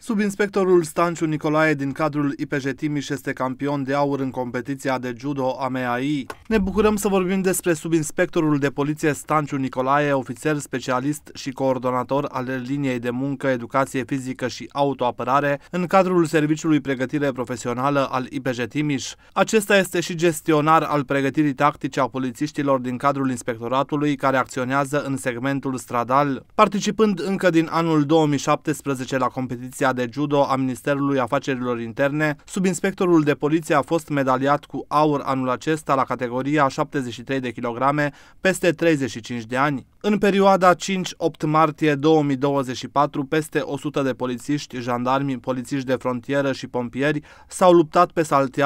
Subinspectorul Stanciu Nicolae din cadrul IPJ Timiș este campion de aur în competiția de judo MAI. Ne bucurăm să vorbim despre subinspectorul de poliție Stanciu Nicolae, ofițer specialist și coordonator al liniei de muncă, educație fizică și autoapărare în cadrul Serviciului Pregătire Profesională al IPJ Timiș. Acesta este și gestionar al pregătirii tactice a polițiștilor din cadrul inspectoratului care acționează în segmentul stradal, participând încă din anul 2017 la competiția de judo a Ministerului Afacerilor Interne, subinspectorul de poliție a fost medaliat cu aur anul acesta la categoria categoria 73 de kilograme peste 35 de ani. În perioada 5-8 martie 2024, peste 100 de polițiști, jandarmi, polițiști de frontieră și pompieri s-au luptat pe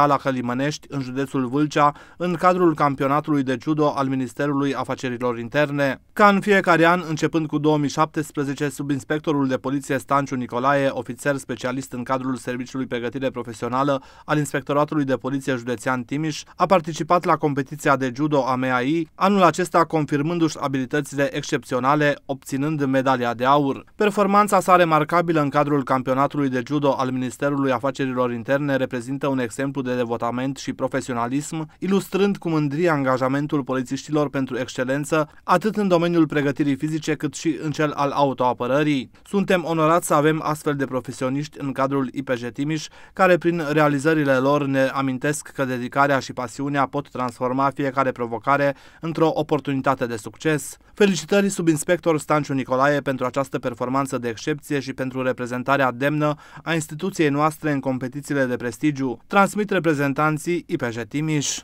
la Călimănești, în județul Vâlcea, în cadrul campionatului de judo al Ministerului Afacerilor Interne. Ca în fiecare an, începând cu 2017, subinspectorul de poliție Stanciu Nicolae, ofițer specialist în cadrul Serviciului Pregătire Profesională al Inspectoratului de Poliție Județean Timiș, a participat la competiția competiția de judo a MAI, anul acesta confirmându-și abilitățile excepționale, obținând medalia de aur. Performanța sa remarcabilă în cadrul campionatului de judo al Ministerului Afacerilor Interne reprezintă un exemplu de devotament și profesionalism, ilustrând cu mândrie angajamentul polițiștilor pentru excelență, atât în domeniul pregătirii fizice cât și în cel al autoapărării. Suntem onorați să avem astfel de profesioniști în cadrul IPJ Timiș, care prin realizările lor ne amintesc că dedicarea și pasiunea pot transforma transforma fiecare provocare într-o oportunitate de succes. Felicitări subinspector Stanciu Nicolae pentru această performanță de excepție și pentru reprezentarea demnă a instituției noastre în competițiile de prestigiu, transmit reprezentanții IPJ Timiș.